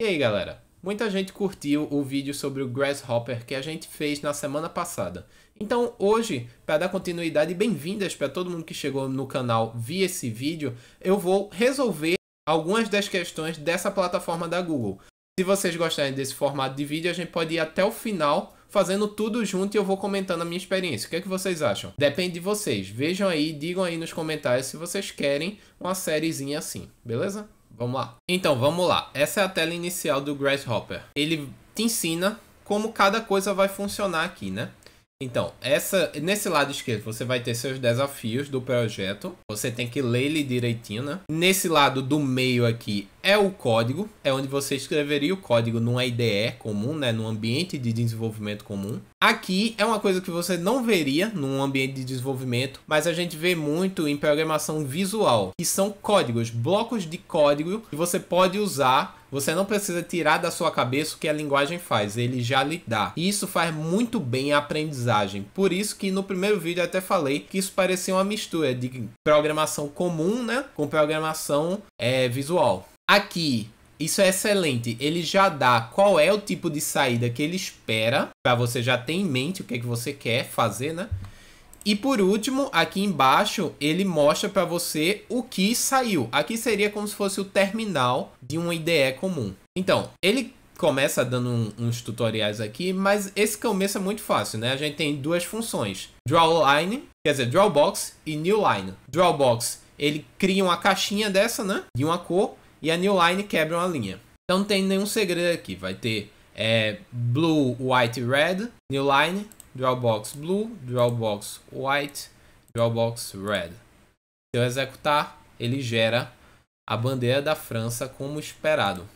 E aí galera, muita gente curtiu o vídeo sobre o Grasshopper que a gente fez na semana passada. Então hoje, para dar continuidade bem-vindas para todo mundo que chegou no canal via esse vídeo, eu vou resolver algumas das questões dessa plataforma da Google. Se vocês gostarem desse formato de vídeo, a gente pode ir até o final fazendo tudo junto e eu vou comentando a minha experiência. O que é que vocês acham? Depende de vocês. Vejam aí, digam aí nos comentários se vocês querem uma sériezinha assim, beleza? Vamos lá. Então, vamos lá. Essa é a tela inicial do Grasshopper. Ele te ensina como cada coisa vai funcionar aqui, né? Então, essa, nesse lado esquerdo você vai ter seus desafios do projeto. Você tem que ler ele direitinho, né? Nesse lado do meio aqui é o código, é onde você escreveria o código numa IDE comum, né, num ambiente de desenvolvimento comum. Aqui é uma coisa que você não veria num ambiente de desenvolvimento, mas a gente vê muito em programação visual, que são códigos, blocos de código que você pode usar. Você não precisa tirar da sua cabeça o que a linguagem faz, ele já lhe dá. E isso faz muito bem a aprendizagem. Por isso que no primeiro vídeo eu até falei que isso parecia uma mistura de programação comum, né, com programação é, visual. Aqui, isso é excelente. Ele já dá qual é o tipo de saída que ele espera, para você já ter em mente o que é que você quer fazer, né? E por último, aqui embaixo, ele mostra para você o que saiu. Aqui seria como se fosse o terminal de uma IDE comum. Então, ele começa dando um, uns tutoriais aqui, mas esse começo é muito fácil, né? A gente tem duas funções, drawLine, quer dizer, drawBox e newLine. drawBox, ele cria uma caixinha dessa, né? De uma cor, e a New Line quebram a linha. Então não tem nenhum segredo aqui. Vai ter é, Blue, White, Red, New Line, Drawbox Blue, Drawbox White, Drawbox Red. Se eu executar, ele gera a bandeira da França como esperado.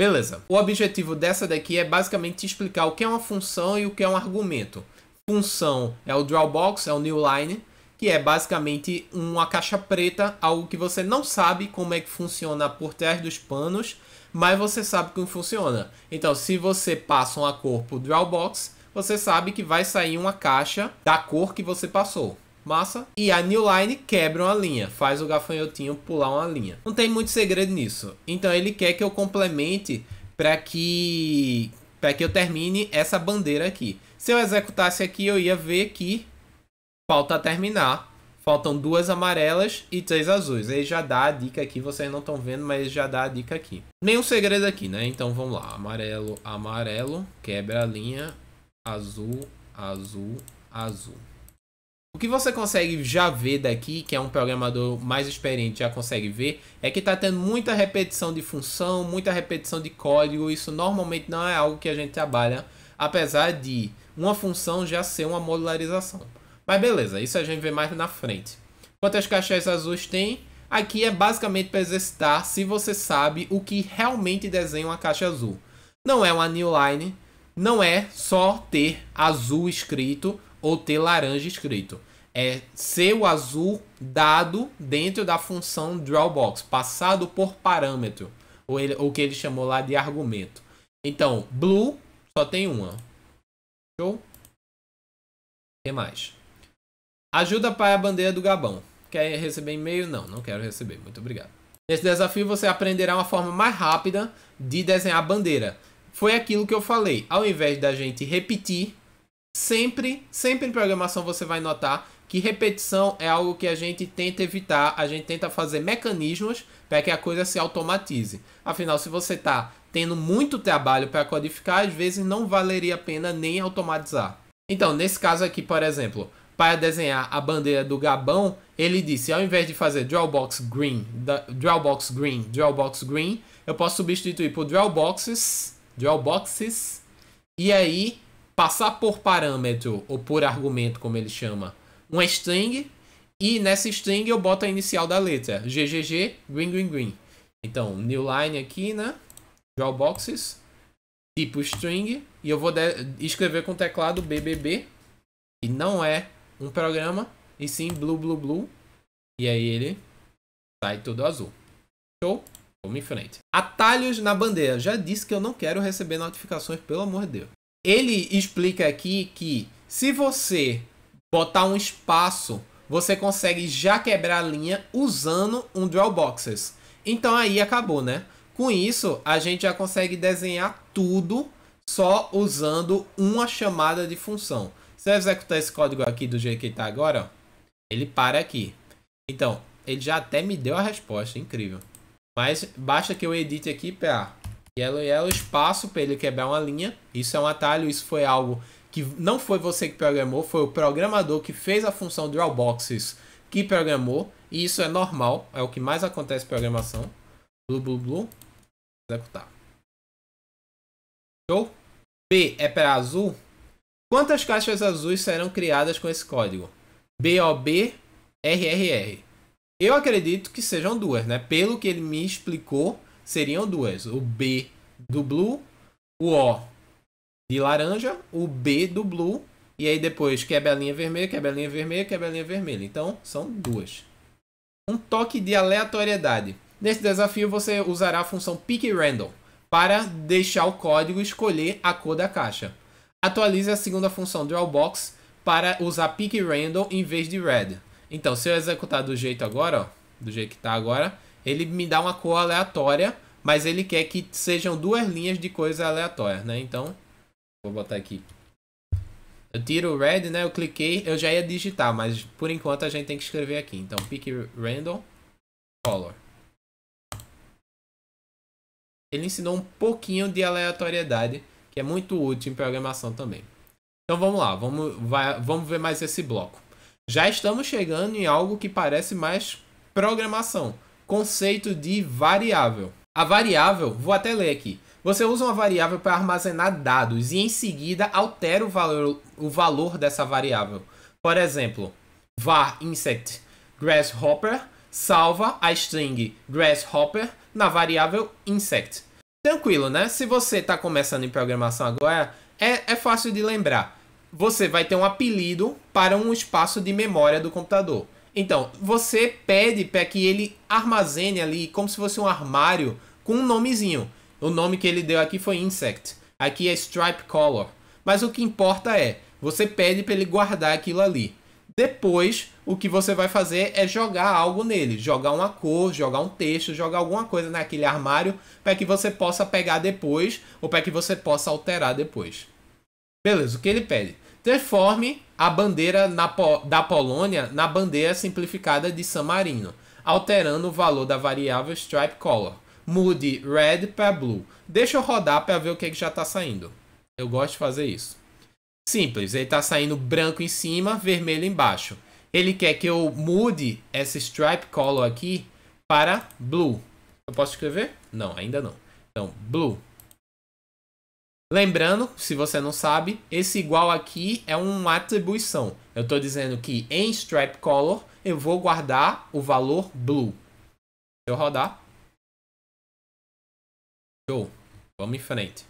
Beleza. O objetivo dessa daqui é basicamente explicar o que é uma função e o que é um argumento. Função é o drawbox, é o newline, que é basicamente uma caixa preta, algo que você não sabe como é que funciona por trás dos panos, mas você sabe como funciona. Então, se você passa uma cor pro Drawbox, você sabe que vai sair uma caixa da cor que você passou. Massa. E a New Line quebra uma linha, faz o gafanhotinho pular uma linha. Não tem muito segredo nisso. Então ele quer que eu complemente para que para que eu termine essa bandeira aqui. Se eu executasse aqui, eu ia ver que Falta terminar. Faltam duas amarelas e três azuis. Aí já dá a dica aqui, vocês não estão vendo, mas já dá a dica aqui. Nenhum segredo aqui, né? Então vamos lá. Amarelo, amarelo, quebra a linha, azul, azul, azul. O que você consegue já ver daqui, que é um programador mais experiente já consegue ver, é que está tendo muita repetição de função, muita repetição de código. Isso normalmente não é algo que a gente trabalha, apesar de uma função já ser uma modularização. Mas beleza, isso a gente vê mais na frente. Quantas caixas azuis tem? Aqui é basicamente para exercitar se você sabe o que realmente desenha uma caixa azul. Não é uma new line, não é só ter azul escrito ou ter laranja escrito. É ser o azul dado dentro da função drawbox, passado por parâmetro, ou o que ele chamou lá de argumento. Então, blue só tem uma. Show? O que mais? Ajuda para a bandeira do Gabão. Quer receber e-mail? Não, não quero receber. Muito obrigado. Nesse desafio você aprenderá uma forma mais rápida de desenhar a bandeira. Foi aquilo que eu falei. Ao invés da gente repetir, sempre, sempre em programação você vai notar que repetição é algo que a gente tenta evitar, a gente tenta fazer mecanismos para que a coisa se automatize. Afinal, se você está tendo muito trabalho para codificar, às vezes não valeria a pena nem automatizar. Então, nesse caso aqui, por exemplo, para desenhar a bandeira do Gabão, ele disse, ao invés de fazer drawbox green, drawbox green, drawbox green, eu posso substituir por drawboxes, drawboxes, e aí passar por parâmetro ou por argumento, como ele chama, uma string e nessa string eu boto a inicial da letra, GGG, green, green, green. Então, new line aqui, né? Drawboxes, tipo string, e eu vou escrever com o teclado BBB, e não é um programa, e sim blue, blue, blue. E aí ele sai tudo azul. Show? Vamos em frente. Atalhos na bandeira. Já disse que eu não quero receber notificações, pelo amor de Deus. Ele explica aqui que se você botar um espaço, você consegue já quebrar a linha usando um draw boxes. Então aí acabou, né? Com isso, a gente já consegue desenhar tudo só usando uma chamada de função. Se eu executar esse código aqui do jeito que está agora, ó, ele para aqui. Então, ele já até me deu a resposta, incrível. Mas basta que eu edite aqui para yellow yellow espaço para ele quebrar uma linha. Isso é um atalho, isso foi algo que não foi você que programou, foi o programador que fez a função drawboxes que programou. E isso é normal, é o que mais acontece em programação. Blu, blu, blu. Executar. Show? P é para azul, Quantas caixas azuis serão criadas com esse código? BOB Eu acredito que sejam duas, né? Pelo que ele me explicou, seriam duas. O B do blue, o O de laranja, o B do blue e aí depois quebra a linha vermelha, quebra a linha vermelha, quebra a linha vermelha. Então, são duas. Um toque de aleatoriedade. Nesse desafio, você usará a função pick random para deixar o código escolher a cor da caixa. Atualize a segunda função drawbox para usar pick random em vez de red. Então, se eu executar do jeito agora, ó, do jeito que está agora, ele me dá uma cor aleatória, mas ele quer que sejam duas linhas de coisa aleatória, né? Então, vou botar aqui. Eu tiro o red, né? Eu cliquei, eu já ia digitar, mas por enquanto a gente tem que escrever aqui. Então, pick random color. Ele ensinou um pouquinho de aleatoriedade que é muito útil em programação também. Então vamos lá, vamos, vai, vamos ver mais esse bloco. Já estamos chegando em algo que parece mais programação, conceito de variável. A variável, vou até ler aqui. Você usa uma variável para armazenar dados e em seguida altera o valor, o valor dessa variável. Por exemplo, var insect grasshopper salva a string grasshopper na variável insect tranquilo, né? Se você está começando em programação agora, é, é fácil de lembrar. Você vai ter um apelido para um espaço de memória do computador. Então, você pede para que ele armazene ali como se fosse um armário com um nomezinho. O nome que ele deu aqui foi Insect. Aqui é Stripe Color. Mas o que importa é, você pede para ele guardar aquilo ali. Depois, o que você vai fazer é jogar algo nele, jogar uma cor, jogar um texto, jogar alguma coisa naquele armário para que você possa pegar depois ou para que você possa alterar depois. Beleza, o que ele pede? Transforme a bandeira po da Polônia na bandeira simplificada de San Marino, alterando o valor da variável stripe color. Mude red para blue. Deixa eu rodar para ver o que, é que já está saindo. Eu gosto de fazer isso. Simples, ele está saindo branco em cima, vermelho embaixo. Ele quer que eu mude essa stripe color aqui para blue. Eu posso escrever? Não, ainda não. Então, blue. Lembrando, se você não sabe, esse igual aqui é uma atribuição. Eu estou dizendo que em stripe color eu vou guardar o valor blue. eu rodar. Show. Vamos em frente.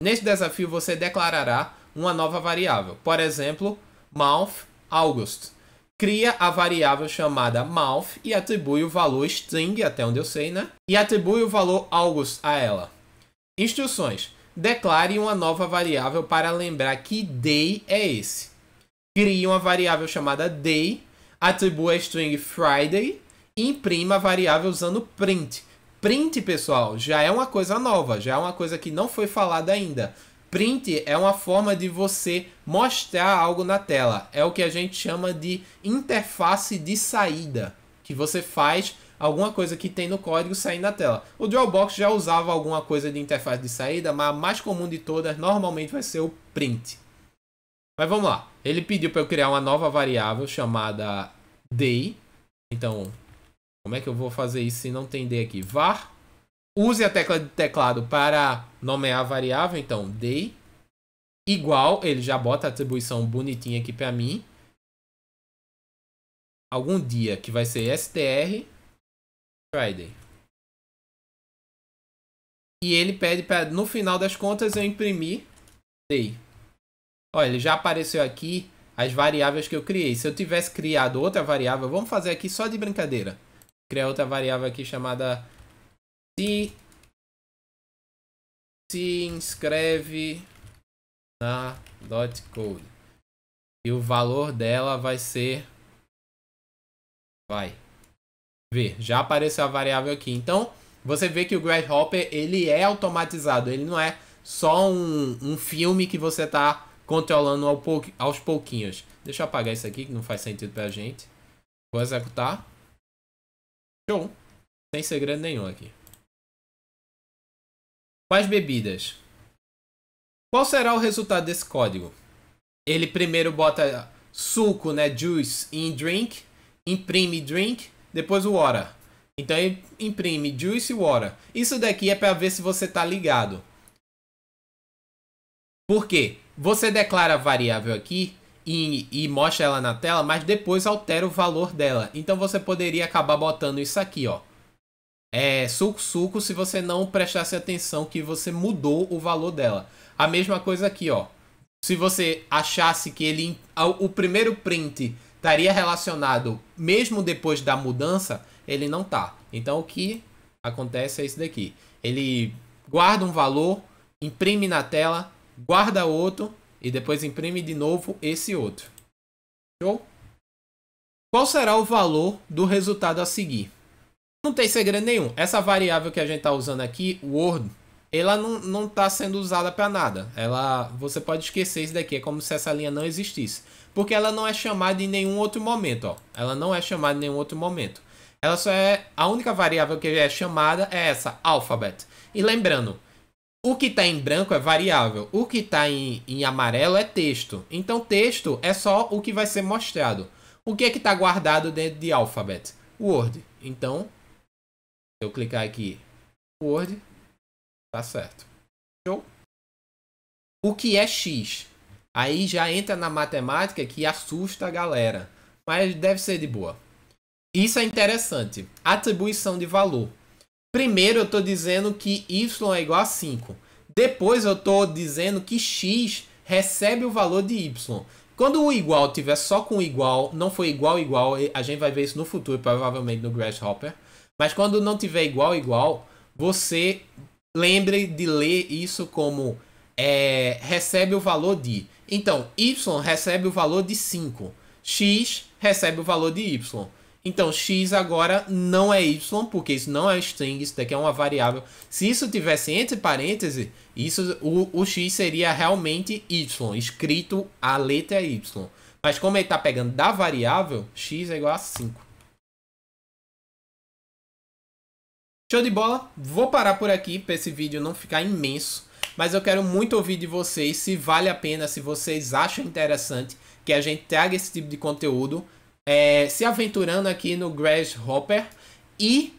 Neste desafio você declarará uma nova variável. Por exemplo, month August. Cria a variável chamada month e atribui o valor string, até onde eu sei, né? E atribui o valor August a ela. Instruções. Declare uma nova variável para lembrar que day é esse. Crie uma variável chamada day, atribua a string Friday e imprima a variável usando print. Print, pessoal, já é uma coisa nova, já é uma coisa que não foi falada ainda. Print é uma forma de você mostrar algo na tela. É o que a gente chama de interface de saída, que você faz alguma coisa que tem no código sair na tela. O Dropbox já usava alguma coisa de interface de saída, mas a mais comum de todas normalmente vai ser o print. Mas vamos lá. Ele pediu para eu criar uma nova variável chamada day. Então, como é que eu vou fazer isso se não tem day aqui? var Use a tecla de teclado para nomear a variável, então day igual, ele já bota a atribuição bonitinha aqui para mim. Algum dia que vai ser str Friday. E ele pede para no final das contas eu imprimir day. Olha, ele já apareceu aqui as variáveis que eu criei. Se eu tivesse criado outra variável, vamos fazer aqui só de brincadeira. Criar outra variável aqui chamada se se inscreve na dot .code e o valor dela vai ser vai ver já apareceu a variável aqui então você vê que o Grasshopper ele é automatizado ele não é só um, um filme que você está controlando ao pou, aos pouquinhos deixa eu apagar isso aqui que não faz sentido a gente vou executar show sem segredo nenhum aqui Quais bebidas? Qual será o resultado desse código? Ele primeiro bota suco, né? Juice em drink, imprime drink, depois o water. Então ele imprime juice e water. Isso daqui é para ver se você está ligado. Por quê? Você declara a variável aqui e, e, mostra ela na tela, mas depois altera o valor dela. Então você poderia acabar botando isso aqui, ó é, suco suco se você não prestasse atenção que você mudou o valor dela. A mesma coisa aqui, ó. Se você achasse que ele o primeiro print estaria relacionado mesmo depois da mudança, ele não tá. Então o que acontece é isso daqui. Ele guarda um valor, imprime na tela, guarda outro e depois imprime de novo esse outro. Show? Qual será o valor do resultado a seguir? Não tem segredo nenhum. Essa variável que a gente está usando aqui, word, ela não, não tá sendo usada para nada. Ela, você pode esquecer isso daqui, é como se essa linha não existisse. Porque ela não é chamada em nenhum outro momento, ó. Ela não é chamada em nenhum outro momento. Ela só é, a única variável que é chamada é essa, alphabet. E lembrando, o que está em branco é variável, o que está em, em amarelo é texto. Então texto é só o que vai ser mostrado. O que é que está guardado dentro de alphabet? Word. Então eu clicar aqui Word, tá certo. Show? O que é X? Aí já entra na matemática que assusta a galera, mas deve ser de boa. Isso é interessante. Atribuição de valor. Primeiro eu estou dizendo que Y é igual a 5. Depois eu estou dizendo que X recebe o valor de Y. Quando o igual tiver só com igual, não foi igual igual, a gente vai ver isso no futuro, provavelmente no Grasshopper. Mas quando não tiver igual, igual, você lembre de ler isso como é, recebe o valor de. Então, Y recebe o valor de 5. X recebe o valor de Y. Então, X agora não é Y, porque isso não é string, isso daqui é uma variável. Se isso tivesse entre parênteses, isso, o, o X seria realmente Y, escrito a letra é Y. Mas como ele está pegando da variável, X é igual a 5. Show de bola? Vou parar por aqui para esse vídeo não ficar imenso, mas eu quero muito ouvir de vocês se vale a pena, se vocês acham interessante que a gente traga esse tipo de conteúdo, é, se aventurando aqui no Grasshopper e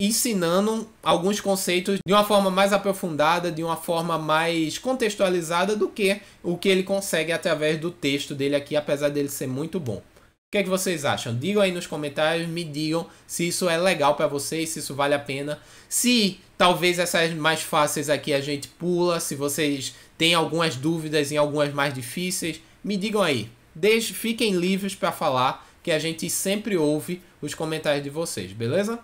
ensinando alguns conceitos de uma forma mais aprofundada, de uma forma mais contextualizada do que o que ele consegue através do texto dele aqui, apesar dele ser muito bom que é que vocês acham? Digam aí nos comentários, me digam se isso é legal para vocês, se isso vale a pena. Se talvez essas mais fáceis aqui a gente pula, se vocês têm algumas dúvidas em algumas mais difíceis, me digam aí. Deixe, fiquem livres para falar, que a gente sempre ouve os comentários de vocês, beleza?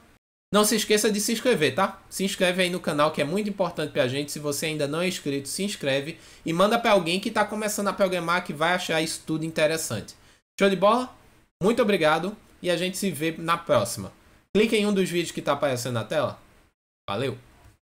Não se esqueça de se inscrever, tá? Se inscreve aí no canal que é muito importante pra gente. Se você ainda não é inscrito, se inscreve e manda para alguém que tá começando a programar que vai achar isso tudo interessante. Show de bola? Muito obrigado e a gente se vê na próxima. Clique em um dos vídeos que está aparecendo na tela. Valeu!